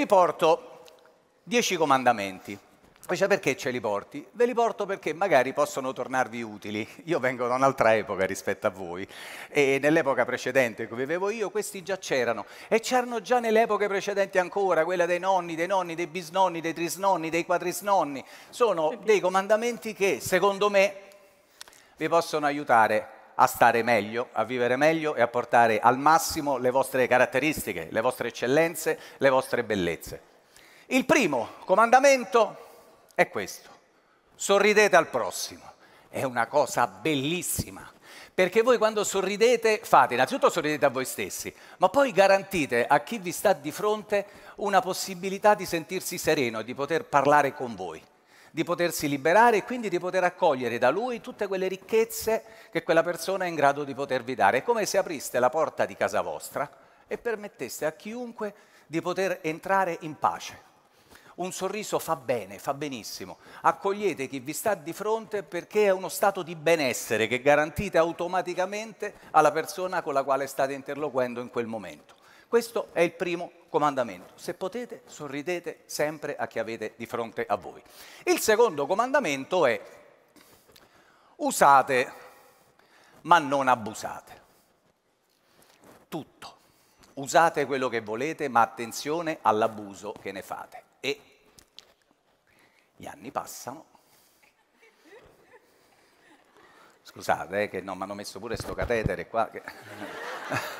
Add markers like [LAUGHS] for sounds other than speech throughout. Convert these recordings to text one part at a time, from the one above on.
vi porto dieci comandamenti. Cioè perché ce li porti? Ve li porto perché magari possono tornarvi utili. Io vengo da un'altra epoca rispetto a voi e nell'epoca precedente che vivevo io questi già c'erano e c'erano già nelle epoche precedenti ancora, quella dei nonni, dei nonni, dei bisnonni, dei trisnonni, dei quadrisnonni. Sono dei comandamenti che secondo me vi possono aiutare a stare meglio, a vivere meglio e a portare al massimo le vostre caratteristiche, le vostre eccellenze, le vostre bellezze. Il primo comandamento è questo, sorridete al prossimo, è una cosa bellissima. Perché voi quando sorridete fate, innanzitutto sorridete a voi stessi, ma poi garantite a chi vi sta di fronte una possibilità di sentirsi sereno, e di poter parlare con voi di potersi liberare e quindi di poter accogliere da lui tutte quelle ricchezze che quella persona è in grado di potervi dare. È come se apriste la porta di casa vostra e permetteste a chiunque di poter entrare in pace. Un sorriso fa bene, fa benissimo. Accogliete chi vi sta di fronte perché è uno stato di benessere che garantite automaticamente alla persona con la quale state interloquendo in quel momento. Questo è il primo comandamento. Se potete, sorridete sempre a chi avete di fronte a voi. Il secondo comandamento è usate ma non abusate. Tutto. Usate quello che volete, ma attenzione all'abuso che ne fate. E gli anni passano. Scusate, eh, che no, mi hanno messo pure sto catetere qua. Che... [LAUGHS]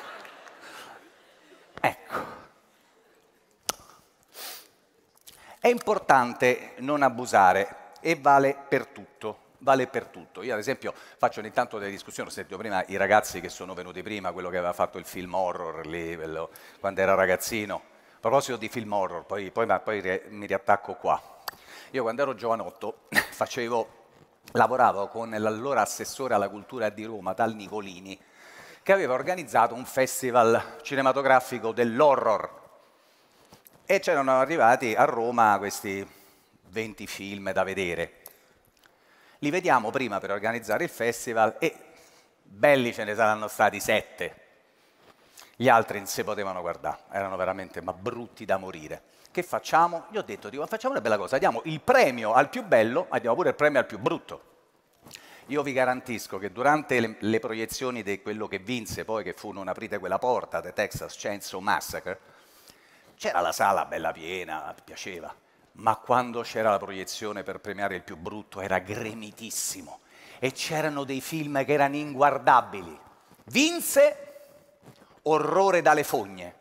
È importante non abusare e vale per tutto. Vale per tutto. Io ad esempio faccio ogni tanto delle discussioni, ho sentito prima i ragazzi che sono venuti prima, quello che aveva fatto il film horror lì, quello, quando era ragazzino. A proposito di film horror, poi, poi, poi mi riattacco qua. Io quando ero giovanotto [COUGHS] facevo lavoravo con l'allora assessore alla cultura di Roma, Tal Nicolini, che aveva organizzato un festival cinematografico dell'horror e c'erano arrivati a Roma questi 20 film da vedere. Li vediamo prima per organizzare il festival e belli ce ne saranno stati sette. Gli altri non si potevano guardare, erano veramente ma brutti da morire. Che facciamo? Gli ho detto, dico, facciamo una bella cosa, diamo il premio al più bello, ma diamo pure il premio al più brutto. Io vi garantisco che durante le, le proiezioni di quello che vinse, poi che fu Non aprite quella porta, The Texas Chainsaw Massacre, c'era la sala bella piena, piaceva, ma quando c'era la proiezione per premiare il più brutto era gremitissimo e c'erano dei film che erano inguardabili. Vinse Orrore dalle fogne.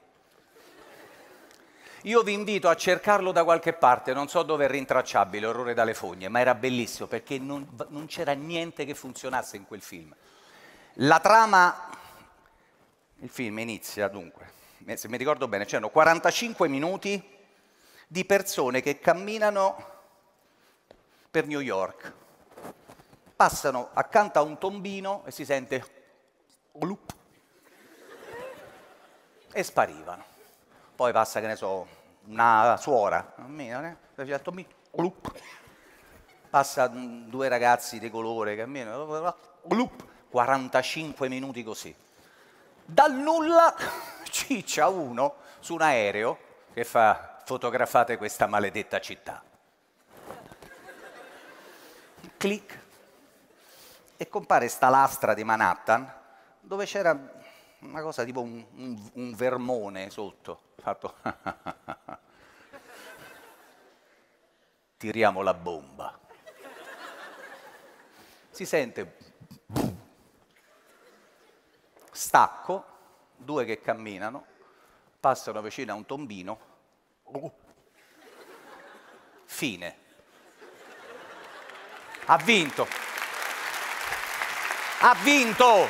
Io vi invito a cercarlo da qualche parte, non so dove è rintracciabile, Orrore dalle fogne, ma era bellissimo perché non, non c'era niente che funzionasse in quel film. La trama, il film inizia dunque se mi ricordo bene, c'erano 45 minuti di persone che camminano per New York, passano accanto a un tombino e si sente glup e sparivano. Poi passa, che ne so, una suora, eh, passa mm, due ragazzi di colore, camminano, glup, 45 minuti così. Dal nulla ciccia uno su un aereo che fa fotografate questa maledetta città. Clic. E compare sta lastra di Manhattan dove c'era una cosa tipo un, un, un vermone sotto, fatto [LAUGHS] tiriamo la bomba. Si sente stacco due che camminano, passano vicino a un tombino, uh. fine. Ha vinto. Ha vinto.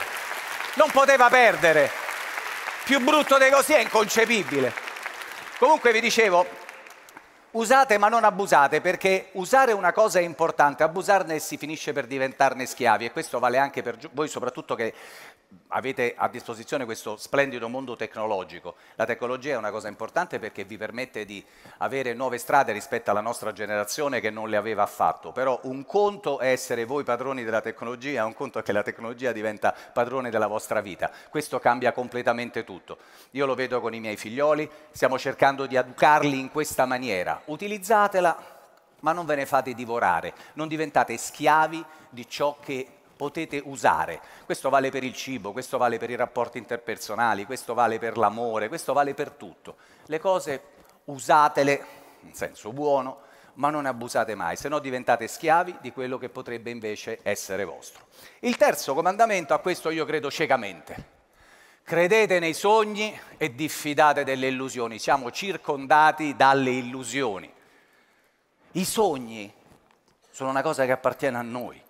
Non poteva perdere. Più brutto di così è inconcepibile. Comunque vi dicevo, usate ma non abusate perché usare una cosa è importante, abusarne si finisce per diventarne schiavi e questo vale anche per voi soprattutto che avete a disposizione questo splendido mondo tecnologico. La tecnologia è una cosa importante perché vi permette di avere nuove strade rispetto alla nostra generazione che non le aveva affatto, però un conto è essere voi padroni della tecnologia, un conto è che la tecnologia diventa padrone della vostra vita. Questo cambia completamente tutto. Io lo vedo con i miei figlioli, stiamo cercando di educarli in questa maniera. Utilizzatela ma non ve ne fate divorare, non diventate schiavi di ciò che potete usare. Questo vale per il cibo, questo vale per i rapporti interpersonali, questo vale per l'amore, questo vale per tutto. Le cose usatele in senso buono, ma non abusate mai, se no diventate schiavi di quello che potrebbe invece essere vostro. Il terzo comandamento, a questo io credo ciecamente. Credete nei sogni e diffidate delle illusioni. Siamo circondati dalle illusioni. I sogni sono una cosa che appartiene a noi.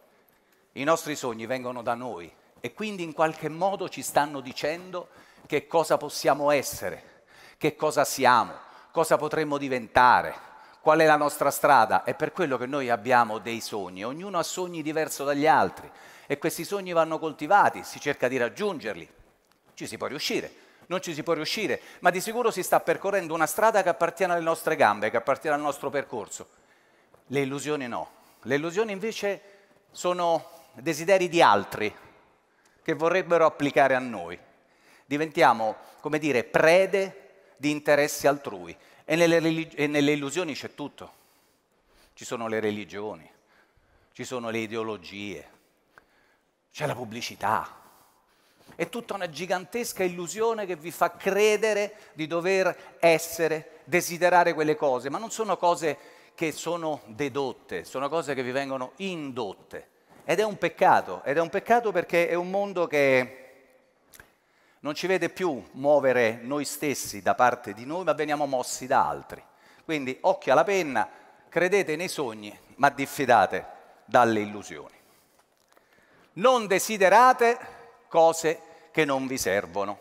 I nostri sogni vengono da noi e quindi in qualche modo ci stanno dicendo che cosa possiamo essere, che cosa siamo, cosa potremmo diventare, qual è la nostra strada. È per quello che noi abbiamo dei sogni, ognuno ha sogni diversi dagli altri e questi sogni vanno coltivati, si cerca di raggiungerli, ci si può riuscire. Non ci si può riuscire, ma di sicuro si sta percorrendo una strada che appartiene alle nostre gambe, che appartiene al nostro percorso. Le illusioni no. Le illusioni invece sono desideri di altri che vorrebbero applicare a noi. Diventiamo, come dire, prede di interessi altrui. E nelle, e nelle illusioni c'è tutto. Ci sono le religioni, ci sono le ideologie, c'è la pubblicità. È tutta una gigantesca illusione che vi fa credere di dover essere, desiderare quelle cose, ma non sono cose che sono dedotte, sono cose che vi vengono indotte. Ed è un peccato, ed è un peccato perché è un mondo che non ci vede più muovere noi stessi da parte di noi, ma veniamo mossi da altri. Quindi occhio alla penna, credete nei sogni, ma diffidate dalle illusioni. Non desiderate cose che non vi servono.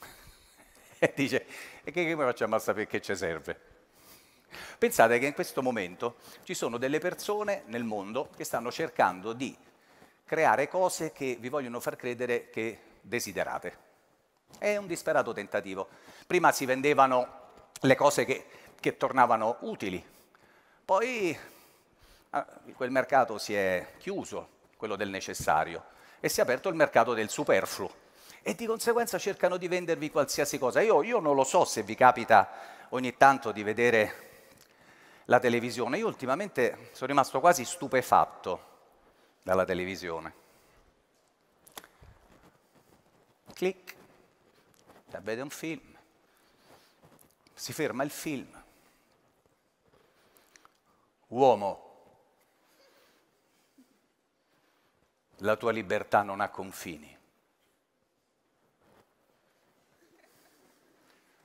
[LAUGHS] e dice, e che, che facciamo a sapere che ci serve? Pensate che in questo momento ci sono delle persone nel mondo che stanno cercando di creare cose che vi vogliono far credere che desiderate. È un disperato tentativo. Prima si vendevano le cose che, che tornavano utili, poi ah, quel mercato si è chiuso, quello del necessario, e si è aperto il mercato del superfluo e di conseguenza cercano di vendervi qualsiasi cosa. Io, io non lo so se vi capita ogni tanto di vedere la televisione. Io ultimamente sono rimasto quasi stupefatto dalla televisione. Clic, vede un film, si ferma il film. Uomo, la tua libertà non ha confini.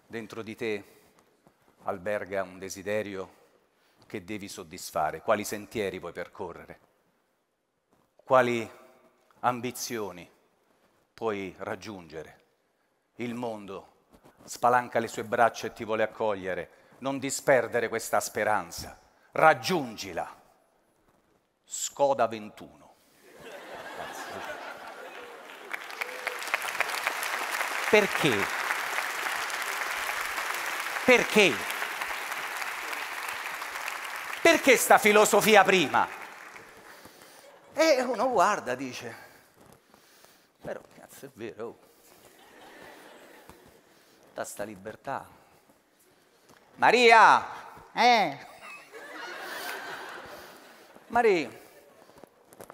Dentro di te alberga un desiderio che devi soddisfare, quali sentieri vuoi percorrere, quali ambizioni puoi raggiungere. Il mondo spalanca le sue braccia e ti vuole accogliere. Non disperdere questa speranza, raggiungila. Scoda 21. Perché? Perché? Perché sta filosofia prima? E uno guarda, dice, però cazzo è vero, oh. tutta sta libertà. Maria! Eh! Maria,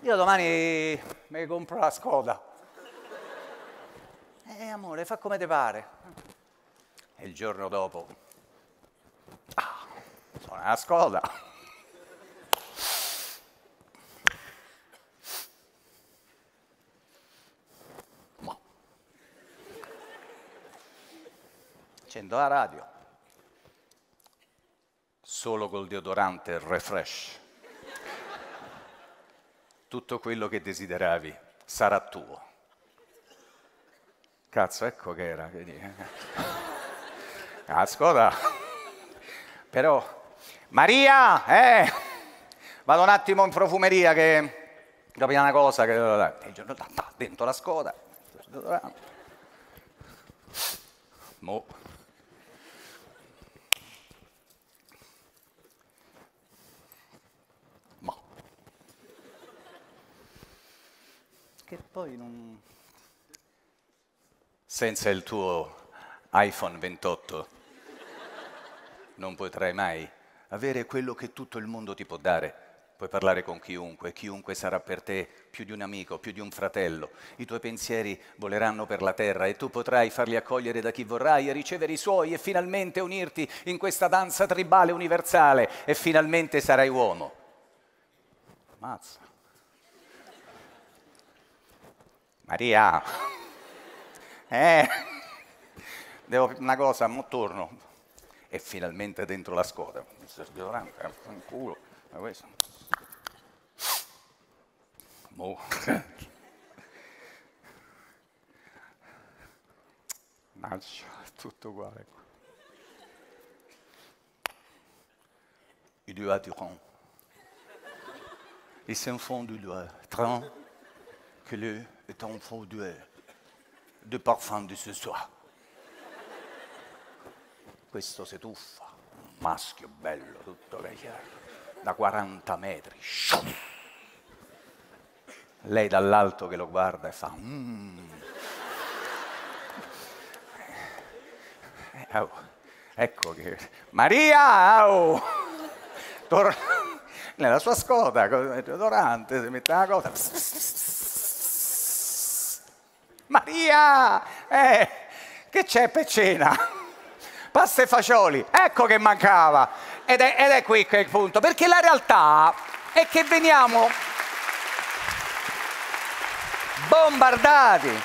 io domani mi compro la scoda. Eh, amore, fa come ti pare. E il giorno dopo, ah, sono la scoda. accendo la radio. Solo col deodorante refresh. Tutto quello che desideravi sarà tuo. Cazzo, ecco che era. Eh. Ascolta. Però, Maria, eh, vado un attimo in profumeria che capita una cosa che... Eh, eh, dentro la scoda. Mo che poi non... Senza il tuo iPhone 28 non potrai mai avere quello che tutto il mondo ti può dare. Puoi parlare con chiunque, chiunque sarà per te più di un amico, più di un fratello. I tuoi pensieri voleranno per la terra e tu potrai farli accogliere da chi vorrai e ricevere i suoi e finalmente unirti in questa danza tribale universale e finalmente sarai uomo. Mazza. Maria, [LAUGHS] eh, devo una cosa, mo torno. E finalmente dentro la scoda. Mister Deodorante, eh, un culo, ma questo. Mo. Boh. [LAUGHS] Mannaggia, tutto uguale. Il doigt a rond. Il s'enfond du doigt. Tron que le ton fraudeur de parfum di ce soir. Questo si tuffa, un maschio bello, tutto chiaro, da 40 metri. Lei dall'alto che lo guarda e fa... Mm. Oh, ecco che... Maria! Oh! Tor... Nella sua scoda, Dorante, si mette la cosa... Maria, eh, che c'è per cena? [LAUGHS] Pasta e fagioli, ecco che mancava. Ed è, ed è qui che è il punto, perché la realtà è che veniamo bombardati.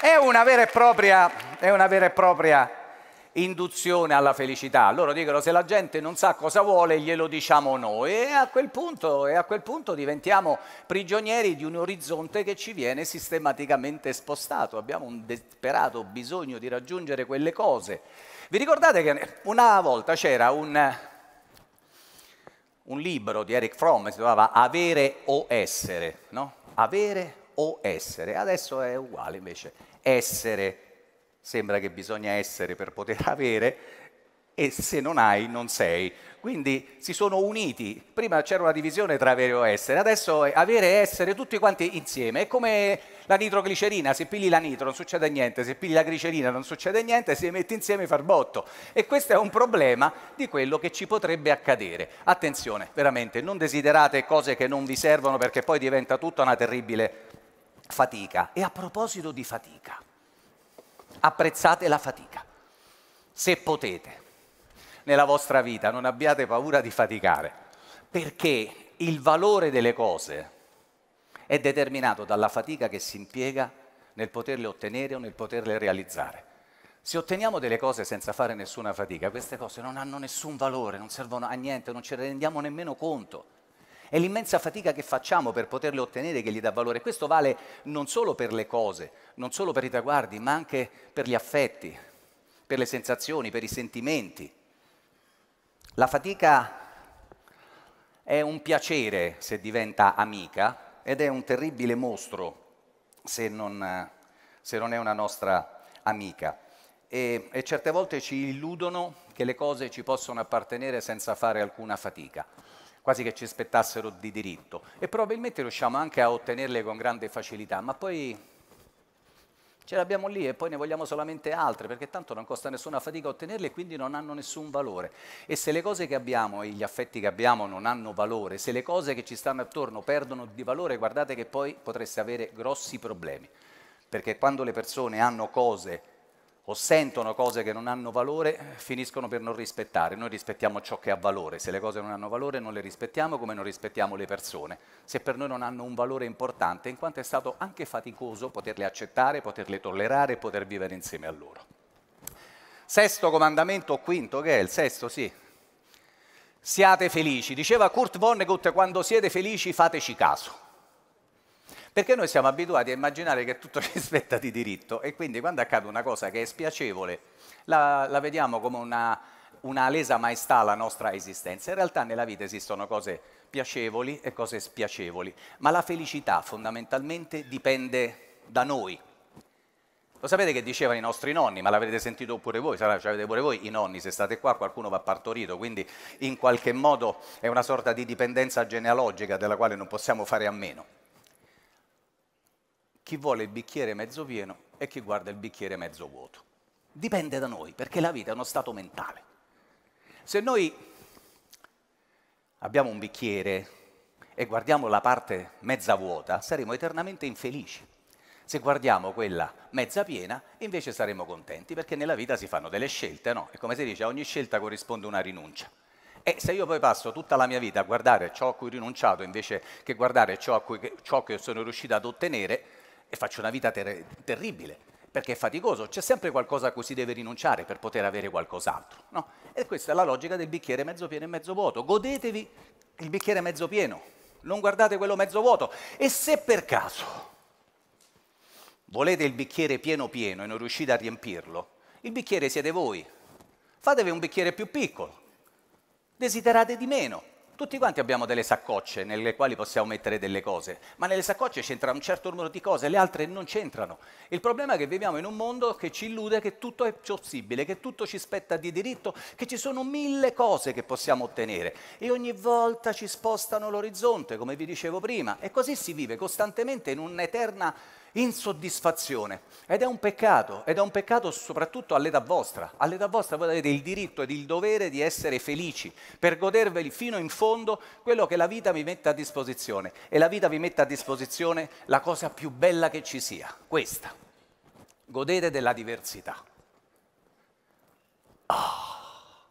È una vera e propria, è una vera e propria induzione alla felicità. Loro dicono se la gente non sa cosa vuole glielo diciamo noi e a quel punto, a quel punto diventiamo prigionieri di un orizzonte che ci viene sistematicamente spostato. Abbiamo un desperato bisogno di raggiungere quelle cose. Vi ricordate che una volta c'era un, un libro di Eric Fromm, si chiamava Avere o essere, no? Avere o essere. Adesso è uguale invece, essere sembra che bisogna essere per poter [LAUGHS] avere e se non hai non sei. Quindi si sono uniti, prima c'era una divisione tra avere o essere, adesso è avere e essere tutti quanti insieme, è come la nitroglicerina, se pigli la nitro non succede niente, se pigli la glicerina non succede niente, se li metti insieme far botto. E questo è un problema di quello che ci potrebbe accadere. Attenzione, veramente, non desiderate cose che non vi servono perché poi diventa tutta una terribile fatica. E a proposito di fatica, apprezzate la fatica, se potete, nella vostra vita, non abbiate paura di faticare, perché il valore delle cose è determinato dalla fatica che si impiega nel poterle ottenere o nel poterle realizzare. Se otteniamo delle cose senza fare nessuna fatica, queste cose non hanno nessun valore, non servono a niente, non ce ne rendiamo nemmeno conto. È l'immensa fatica che facciamo per poterle ottenere che gli dà valore. Questo vale non solo per le cose, non solo per i traguardi, ma anche per gli affetti, per le sensazioni, per i sentimenti. La fatica è un piacere se diventa amica ed è un terribile mostro se non, se non è una nostra amica. E, e certe volte ci illudono che le cose ci possono appartenere senza fare alcuna fatica quasi che ci aspettassero di diritto. E probabilmente riusciamo anche a ottenerle con grande facilità, ma poi ce le abbiamo lì e poi ne vogliamo solamente altre, perché tanto non costa nessuna fatica ottenerle e quindi non hanno nessun valore. E se le cose che abbiamo e gli affetti che abbiamo non hanno valore, se le cose che ci stanno attorno perdono di valore, guardate che poi potreste avere grossi problemi. Perché quando le persone hanno cose o sentono cose che non hanno valore, finiscono per non rispettare. Noi rispettiamo ciò che ha valore, se le cose non hanno valore non le rispettiamo come non rispettiamo le persone, se per noi non hanno un valore importante, in quanto è stato anche faticoso poterle accettare, poterle tollerare e poter vivere insieme a loro. Sesto comandamento, o quinto che è il sesto, sì. Siate felici. Diceva Kurt Vonnegut, quando siete felici fateci caso. Perché noi siamo abituati a immaginare che tutto ci [LAUGHS] spetta di diritto e quindi quando accade una cosa che è spiacevole la, la vediamo come una, una lesa maestà alla nostra esistenza. In realtà nella vita esistono cose piacevoli e cose spiacevoli, ma la felicità fondamentalmente dipende da noi. Lo sapete che dicevano i nostri nonni, ma l'avete sentito pure voi, sarà, cioè avete pure voi i nonni, se state qua qualcuno va partorito, quindi in qualche modo è una sorta di dipendenza genealogica della quale non possiamo fare a meno chi vuole il bicchiere mezzo pieno e chi guarda il bicchiere mezzo vuoto. Dipende da noi, perché la vita è uno stato mentale. Se noi abbiamo un bicchiere e guardiamo la parte mezza vuota, saremo eternamente infelici. Se guardiamo quella mezza piena, invece saremo contenti, perché nella vita si fanno delle scelte, no? E come si dice, a ogni scelta corrisponde una rinuncia. E se io poi passo tutta la mia vita a guardare ciò a cui ho rinunciato invece che guardare ciò, cui, ciò che sono riuscito ad ottenere, e faccio una vita ter terribile, perché è faticoso, c'è sempre qualcosa a cui si deve rinunciare per poter avere qualcos'altro. No? E questa è la logica del bicchiere mezzo pieno e mezzo vuoto. Godetevi il bicchiere mezzo pieno, non guardate quello mezzo vuoto. E se per caso volete il bicchiere pieno pieno e non riuscite a riempirlo, il bicchiere siete voi. Fatevi un bicchiere più piccolo, desiderate di meno, tutti quanti abbiamo delle saccocce nelle quali possiamo mettere delle cose, ma nelle saccocce c'entra un certo numero di cose, le altre non c'entrano. Il problema è che viviamo in un mondo che ci illude che tutto è possibile, che tutto ci spetta di diritto, che ci sono mille cose che possiamo ottenere e ogni volta ci spostano l'orizzonte, come vi dicevo prima, e così si vive costantemente in un'eterna insoddisfazione. Ed è un peccato, ed è un peccato soprattutto all'età vostra. All'età vostra voi avete il diritto ed il dovere di essere felici, per goderveli fino in fondo quello che la vita vi mette a disposizione. E la vita vi mette a disposizione la cosa più bella che ci sia, questa. Godete della diversità. Oh,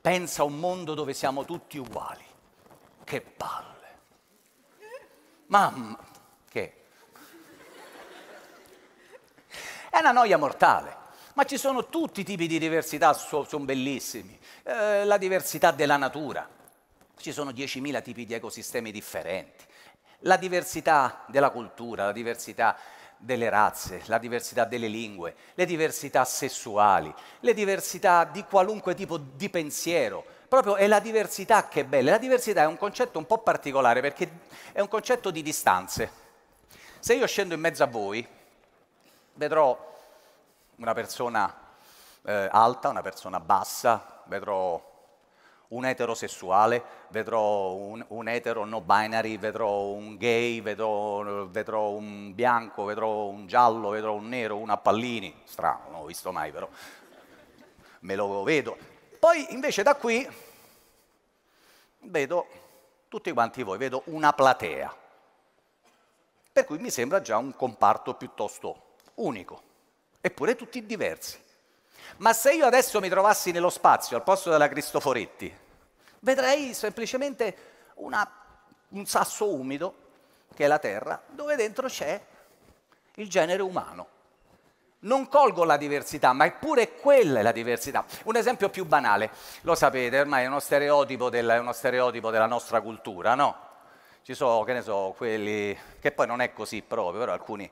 pensa a un mondo dove siamo tutti uguali. Che palle. Mamma, una noia mortale. Ma ci sono tutti i tipi di diversità, sono bellissimi. Eh, la diversità della natura, ci sono 10.000 tipi di ecosistemi differenti. La diversità della cultura, la diversità delle razze, la diversità delle lingue, le diversità sessuali, le diversità di qualunque tipo di pensiero. Proprio è la diversità che è bella. La diversità è un concetto un po' particolare perché è un concetto di distanze. Se io scendo in mezzo a voi, vedrò una persona eh, alta, una persona bassa, vedrò un eterosessuale, vedrò un, un etero no binary, vedrò un gay, vedrò, vedrò, un bianco, vedrò un giallo, vedrò un nero, un a pallini, strano, non l'ho visto mai però, me lo vedo. Poi invece da qui vedo tutti quanti voi, vedo una platea, per cui mi sembra già un comparto piuttosto unico eppure tutti diversi. Ma se io adesso mi trovassi nello spazio al posto della Cristoforetti, vedrei semplicemente una, un sasso umido, che è la Terra, dove dentro c'è il genere umano. Non colgo la diversità, ma eppure quella è la diversità. Un esempio più banale, lo sapete, ormai è uno stereotipo, del, è uno stereotipo della nostra cultura, no? Ci sono, che ne so, quelli che poi non è così proprio, però alcuni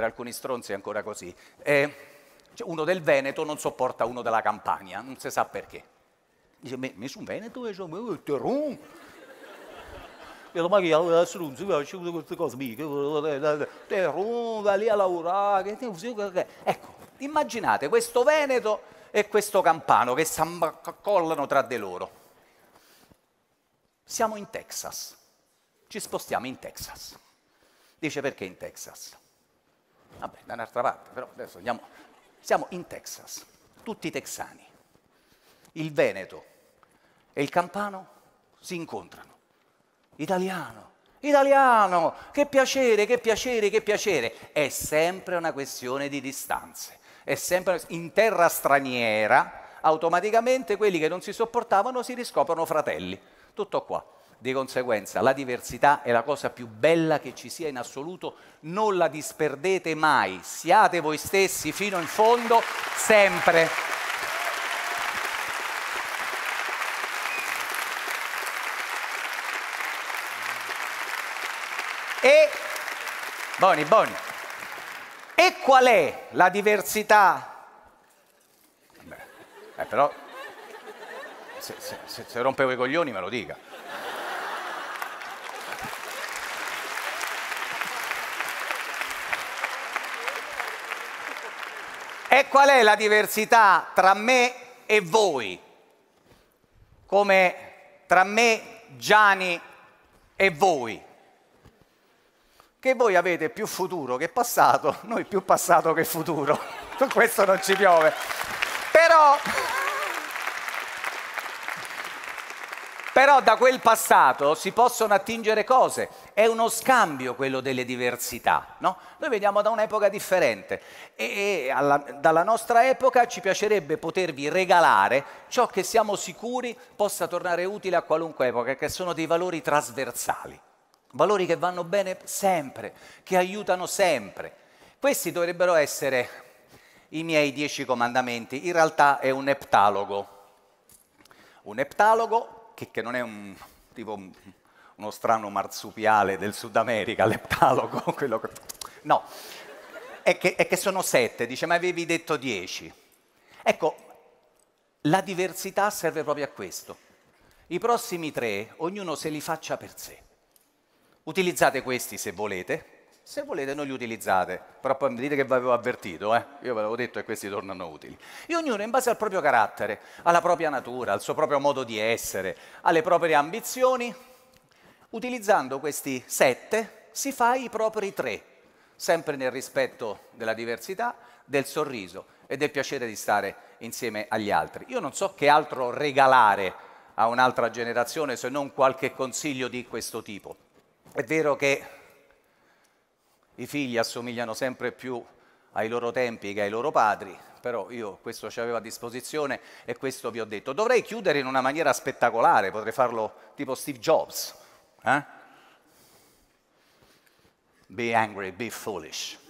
per alcuni stronzi è ancora così. Eh, uno del Veneto non sopporta uno della Campania, non si sa perché. Dice, me, me sono Veneto e eh, sono eh, Terun. Io ma che allora stronzo, io faccio queste cose mica, eh, Terun, va lì a lavorare. Ecco, immaginate questo Veneto e questo Campano che si accollano tra di loro. Siamo in Texas, ci spostiamo in Texas. Dice perché in Texas? Vabbè, da un'altra parte, però adesso andiamo. Siamo in Texas, tutti texani. Il Veneto e il Campano si incontrano. Italiano, italiano, che piacere, che piacere, che piacere. È sempre una questione di distanze. È sempre in terra straniera, automaticamente quelli che non si sopportavano si riscoprono fratelli. Tutto qua. Di conseguenza la diversità è la cosa più bella che ci sia in assoluto, non la disperdete mai, siate voi stessi fino in fondo, sempre. E, boni, boni. e qual è la diversità? Beh, eh, però se, se, se rompevo i coglioni me lo dica. E qual è la diversità tra me e voi? Come tra me, Gianni e voi? Che voi avete più futuro che passato, noi più passato che futuro. [LAUGHS] Su questo non ci piove. Però Però da quel passato si possono attingere cose, è uno scambio quello delle diversità, no? Noi veniamo da un'epoca differente e, e alla, dalla nostra epoca ci piacerebbe potervi regalare ciò che siamo sicuri possa tornare utile a qualunque epoca, che sono dei valori trasversali, valori che vanno bene sempre, che aiutano sempre. Questi dovrebbero essere i miei dieci comandamenti, in realtà è un eptalogo. Un eptalogo che, che non è un, tipo un, uno strano marsupiale del Sud America, [LAUGHS] leptalogo, quello che... No, è che, è che sono sette, dice, ma avevi detto dieci. Ecco, la diversità serve proprio a questo. I prossimi tre, ognuno se li faccia per sé. Utilizzate questi se volete, se volete non li utilizzate, però poi mi dite che vi avevo avvertito, eh? io ve l'avevo detto e questi tornano utili. E ognuno in base al proprio carattere, alla propria natura, al suo proprio modo di essere, alle proprie ambizioni, utilizzando questi sette si fa i propri tre, sempre nel rispetto della diversità, del sorriso e del piacere di stare insieme agli altri. Io non so che altro regalare a un'altra generazione se non qualche consiglio di questo tipo. È vero che i figli assomigliano sempre più ai loro tempi che ai loro padri, però io questo ci avevo a disposizione e questo vi ho detto. Dovrei chiudere in una maniera spettacolare, potrei farlo tipo Steve Jobs. Eh? Be angry, be foolish.